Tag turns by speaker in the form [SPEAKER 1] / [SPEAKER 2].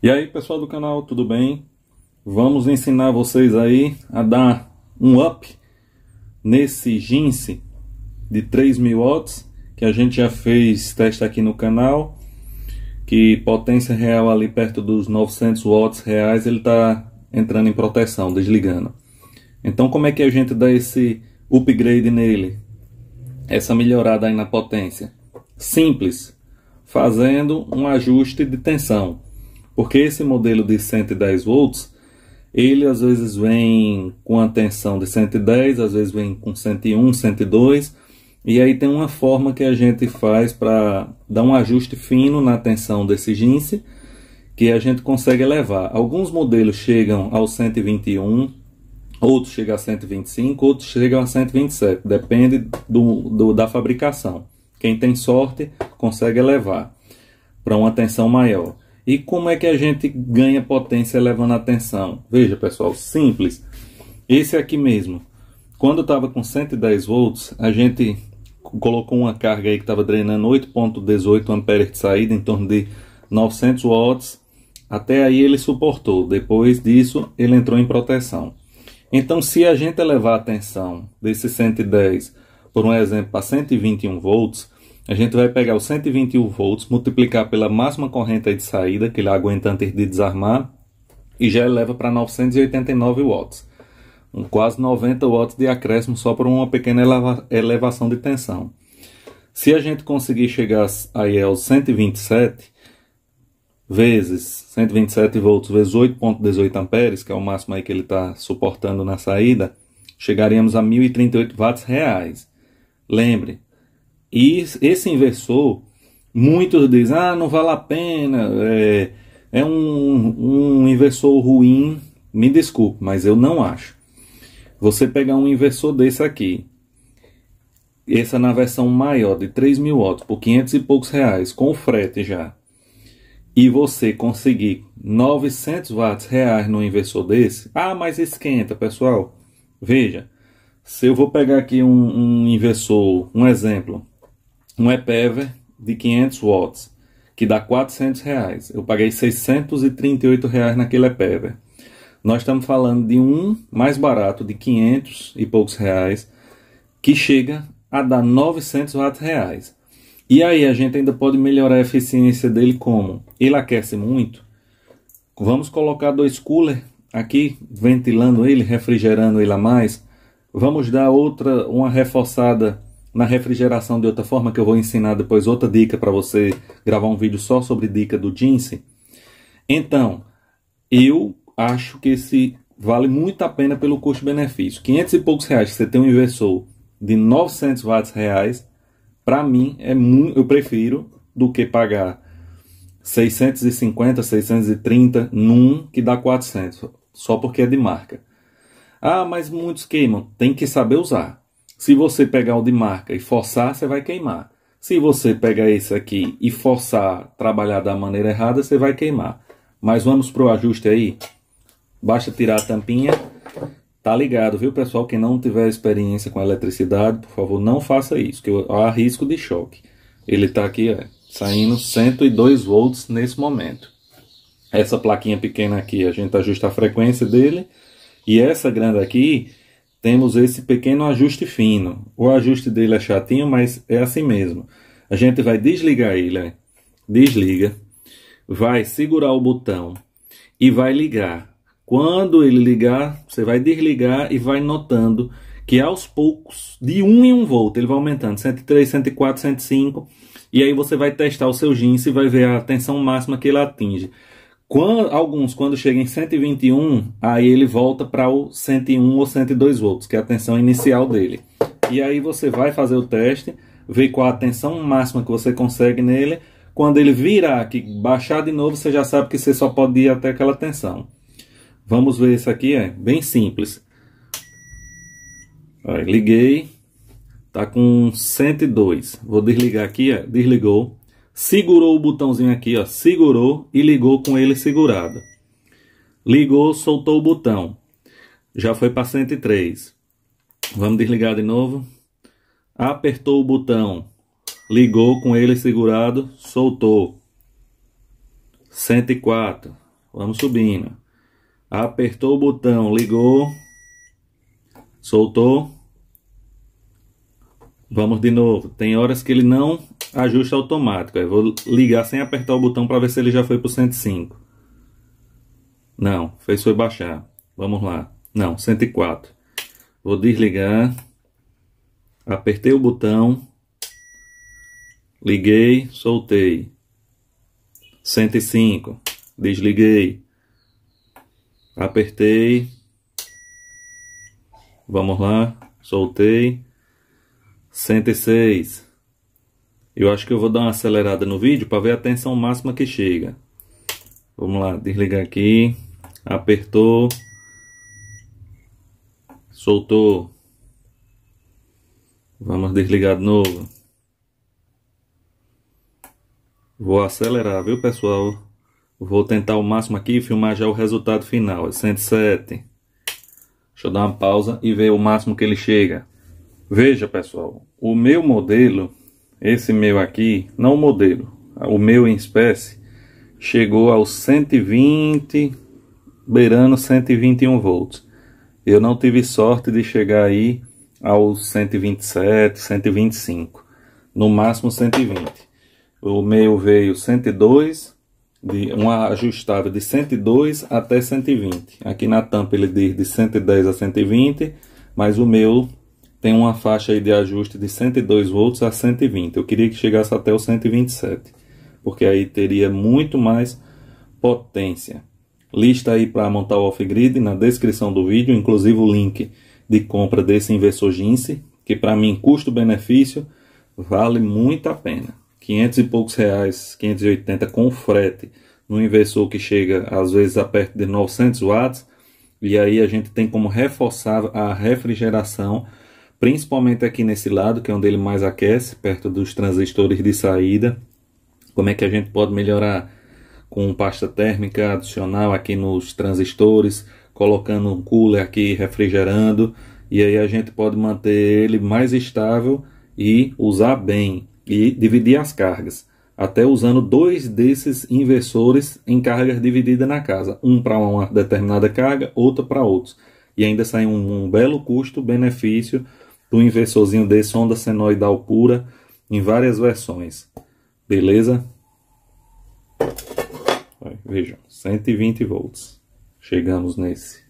[SPEAKER 1] E aí pessoal do canal, tudo bem? Vamos ensinar vocês aí a dar um up nesse ginse de 3000 watts que a gente já fez teste aqui no canal que potência real ali perto dos 900 watts reais ele está entrando em proteção, desligando então como é que a gente dá esse upgrade nele? Essa melhorada aí na potência? Simples, fazendo um ajuste de tensão porque esse modelo de 110 volts, ele às vezes vem com a tensão de 110, às vezes vem com 101, 102, e aí tem uma forma que a gente faz para dar um ajuste fino na tensão desse ginse, que a gente consegue elevar. Alguns modelos chegam ao 121, outros chegam a 125, outros chegam a 127, depende do, do da fabricação. Quem tem sorte consegue elevar para uma tensão maior. E como é que a gente ganha potência levando a tensão? Veja, pessoal, simples. Esse aqui mesmo. Quando estava com 110 volts, a gente colocou uma carga aí que estava drenando 8.18 amperes de saída, em torno de 900 watts. Até aí ele suportou. Depois disso, ele entrou em proteção. Então, se a gente elevar a tensão desse 110, por um exemplo, para 121 volts, a gente vai pegar os 121 volts, multiplicar pela máxima corrente de saída, que ele aguenta antes de desarmar, e já eleva para 989 watts. Um, quase 90 watts de acréscimo só por uma pequena eleva elevação de tensão. Se a gente conseguir chegar aí aos 127 vezes 127 volts vezes 8.18 amperes, que é o máximo aí que ele está suportando na saída, chegaríamos a 1038 watts reais. Lembre, e esse inversor, muitos dizem, ah, não vale a pena, é, é um, um inversor ruim. Me desculpe, mas eu não acho. Você pegar um inversor desse aqui, essa na versão maior de 3 mil watts por 500 e poucos reais, com frete já, e você conseguir 900 watts reais no inversor desse, ah, mas esquenta, pessoal. Veja, se eu vou pegar aqui um, um inversor, um exemplo, um EPEVER de 500 watts, que dá 400 reais. Eu paguei 638 reais naquele EPEVER. Nós estamos falando de um mais barato de 500 e poucos reais, que chega a dar 900 watts reais. E aí a gente ainda pode melhorar a eficiência dele como? Ele aquece muito. Vamos colocar dois cooler aqui, ventilando ele, refrigerando ele a mais. Vamos dar outra, uma reforçada na refrigeração de outra forma, que eu vou ensinar depois outra dica para você gravar um vídeo só sobre dica do jeans. Então, eu acho que esse vale muito a pena pelo custo-benefício. 500 e poucos reais, você tem um inversor de 900 watts reais, para mim é muito, eu prefiro do que pagar 650, 630 num que dá 400, só porque é de marca. Ah, mas muitos queimam, tem que saber usar. Se você pegar o de marca e forçar, você vai queimar. Se você pegar esse aqui e forçar trabalhar da maneira errada, você vai queimar. Mas vamos para o ajuste aí. Basta tirar a tampinha. Tá ligado, viu pessoal? Quem não tiver experiência com eletricidade, por favor, não faça isso, que há risco de choque. Ele tá aqui, ó, saindo 102 volts nesse momento. Essa plaquinha pequena aqui, a gente ajusta a frequência dele. E essa grande aqui, temos esse pequeno ajuste fino. O ajuste dele é chatinho, mas é assim mesmo. A gente vai desligar ele, né? desliga, vai segurar o botão e vai ligar. Quando ele ligar, você vai desligar e vai notando que aos poucos, de 1 em 1 volt, ele vai aumentando, 103, 104, 105, e aí você vai testar o seu jeans e vai ver a tensão máxima que ele atinge. Quando, alguns, quando chega em 121, aí ele volta para o 101 ou 102 volts, que é a tensão inicial dele. E aí você vai fazer o teste, ver qual a tensão máxima que você consegue nele. Quando ele virar aqui, baixar de novo, você já sabe que você só pode ir até aquela tensão. Vamos ver isso aqui, é bem simples. Aí, liguei, tá com 102. Vou desligar aqui, é, desligou segurou o botãozinho aqui, ó, segurou e ligou com ele segurado. Ligou, soltou o botão. Já foi para 103. Vamos desligar de novo. Apertou o botão, ligou com ele segurado, soltou. 104. Vamos subindo. Apertou o botão, ligou, soltou. Vamos de novo. Tem horas que ele não ajuste automático. Eu é, vou ligar sem apertar o botão para ver se ele já foi para 105. Não, fez foi baixar. Vamos lá. Não, 104. Vou desligar. Apertei o botão. Liguei, soltei. 105. Desliguei. Apertei. Vamos lá. Soltei. 106. Eu acho que eu vou dar uma acelerada no vídeo para ver a tensão máxima que chega. Vamos lá, desligar aqui. Apertou. Soltou. Vamos desligar de novo. Vou acelerar, viu pessoal? Vou tentar o máximo aqui e filmar já o resultado final. É 107. Deixa eu dar uma pausa e ver o máximo que ele chega. Veja pessoal, o meu modelo esse meu aqui, não o modelo, o meu em espécie, chegou aos 120, beirando 121 volts. Eu não tive sorte de chegar aí aos 127, 125, no máximo 120. O meu veio 102, de uma ajustável de 102 até 120. Aqui na tampa ele diz de 110 a 120, mas o meu tem uma faixa aí de ajuste de 102 volts a 120. Eu queria que chegasse até o 127, porque aí teria muito mais potência. Lista aí para montar o off-grid na descrição do vídeo, inclusive o link de compra desse inversor Ginse, que para mim custo-benefício vale muito a pena. 500 e poucos reais, 580 com frete, no inversor que chega às vezes a perto de 900 watts, e aí a gente tem como reforçar a refrigeração principalmente aqui nesse lado, que é onde ele mais aquece, perto dos transistores de saída. Como é que a gente pode melhorar com pasta térmica adicional aqui nos transistores, colocando um cooler aqui refrigerando, e aí a gente pode manter ele mais estável e usar bem e dividir as cargas, até usando dois desses inversores em cargas divididas na casa, um para uma determinada carga, outro para outros, e ainda sai um, um belo custo-benefício do inversorzinho desse, onda senoidal pura, em várias versões. Beleza? vejam, 120 volts. Chegamos nesse.